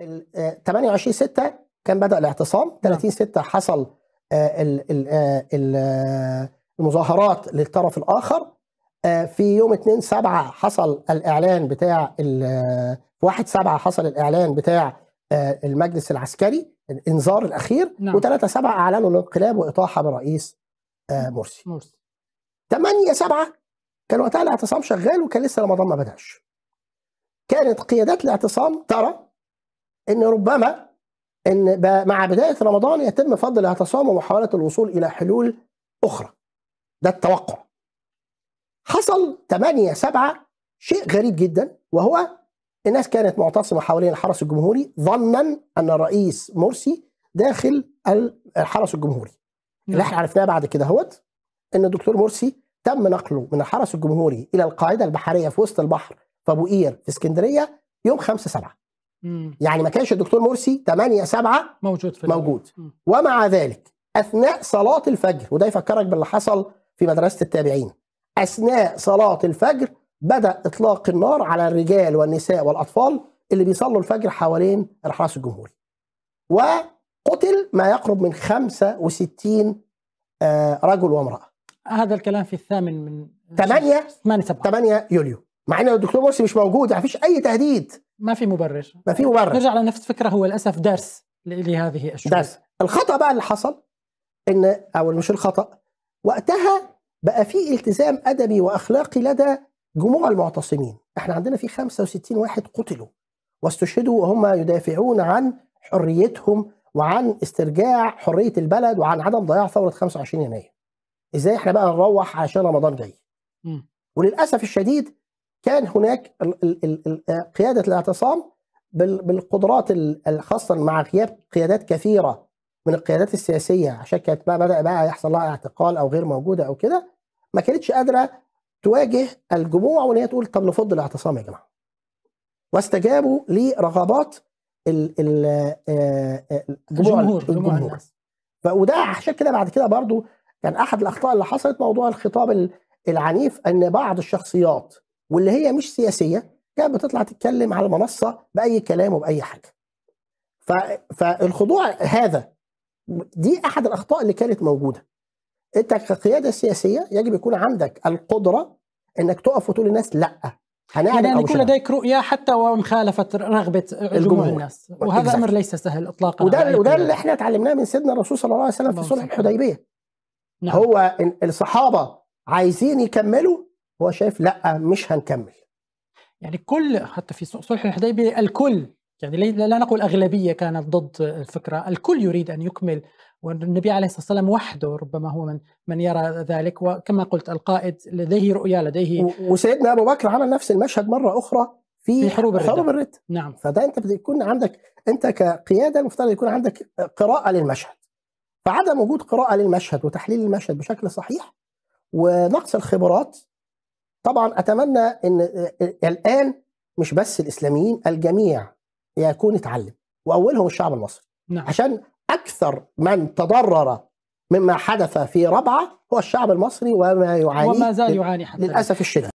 28 6 آه، كان بدا الاعتصام 30 نعم. 6 حصل آه، آه، المظاهرات للطرف الاخر في يوم 2 7 حصل الاعلان بتاع في 1 7 حصل الاعلان بتاع المجلس العسكري الانذار الاخير نعم. و3 7 اعلنوا الانقلاب واطاحه بالرئيس نعم. مرسي مرسي 8 7 كان وقتها الاعتصام شغال وكان لسه رمضان ما بداش كانت قيادات الاعتصام ترى ان ربما ان مع بدايه رمضان يتم فضل الاعتصام ومحاوله الوصول الى حلول اخرى ده التوقع حصل 8 7 شيء غريب جدا وهو الناس كانت معتصمه حوالين الحرس الجمهوري ظنا ان الرئيس مرسي داخل الحرس الجمهوري اللي احنا عرفناه بعد كده هوت ان الدكتور مرسي تم نقله من الحرس الجمهوري الى القاعده البحريه في وسط البحر في ابو قير في اسكندريه يوم 5 7 مم. يعني ما كانش الدكتور مرسي 8 7 موجود في موجود مم. ومع ذلك اثناء صلاه الفجر وده يفكرك باللي حصل في مدرسه التابعين اثناء صلاه الفجر بدا اطلاق النار على الرجال والنساء والاطفال اللي بيصلوا الفجر حوالين الحرس الجمهوري وقتل ما يقرب من 65 آه، رجل وامراه هذا الكلام في الثامن من 8 8 7 8 يوليو مع ان الدكتور مرسي مش موجود يعني ما فيش اي تهديد ما في مبرر ما في مبرر نرجع لنفس الفكره هو للاسف درس لهذه الشؤون درس الخطا بقى اللي حصل ان او مش الخطا وقتها بقى في التزام ادبي واخلاقي لدى جموع المعتصمين احنا عندنا في 65 واحد قتلوا واستشهدوا وهم يدافعون عن حريتهم وعن استرجاع حريه البلد وعن عدم ضياع ثوره 25 يناير ازاي احنا بقى نروح عشان رمضان جاي وللاسف الشديد كان هناك قياده الاعتصام بالقدرات الخاصة مع غياب قيادات كثيره من القيادات السياسيه عشان كانت بقى بدا بقى يحصل لها اعتقال او غير موجوده او كده ما كانتش قادره تواجه الجموع وان هي تقول طب نفض الاعتصام يا جماعه. واستجابوا لرغبات آه، آه، الجمهور الجمهور وده عشان كده بعد كده برضو كان احد الاخطاء اللي حصلت موضوع الخطاب العنيف ان بعض الشخصيات واللي هي مش سياسيه كانت بتطلع تتكلم على المنصه باي كلام وباي حاجه. ف... فالخضوع هذا دي احد الاخطاء اللي كانت موجوده. انت كقياده سياسيه يجب يكون عندك القدره انك تقف وتقول للناس لا هنعمل يعني يكون لديك رؤيه حتى ومخالفه رغبه جمهور الناس وهذا امر ليس سهل اطلاقا وده وده اللي احنا اتعلمناه من سيدنا الرسول صلى الله عليه وسلم في صلح الحديبيه نعم. هو الصحابه عايزين يكملوا هو شايف لا مش هنكمل يعني كل حتى في صلح الحديبيه الكل يعني لا نقول اغلبيه كانت ضد الفكره، الكل يريد ان يكمل والنبي عليه الصلاه والسلام وحده ربما هو من من يرى ذلك وكما قلت القائد لديه رؤيه لديه وسيدنا ابو بكر عمل نفس المشهد مره اخرى في, في حروب الردة. حروب الردة نعم فده انت يكون عندك انت كقياده المفترض يكون عندك قراءه للمشهد فعدم وجود قراءه للمشهد وتحليل المشهد بشكل صحيح ونقص الخبرات طبعا اتمنى ان الان مش بس الاسلاميين الجميع يكون اتعلم واولهم الشعب المصري نعم. عشان اكثر من تضرر مما حدث في ربعه هو الشعب المصري وما يعاني وما زال يعاني حتى للاسف الشديد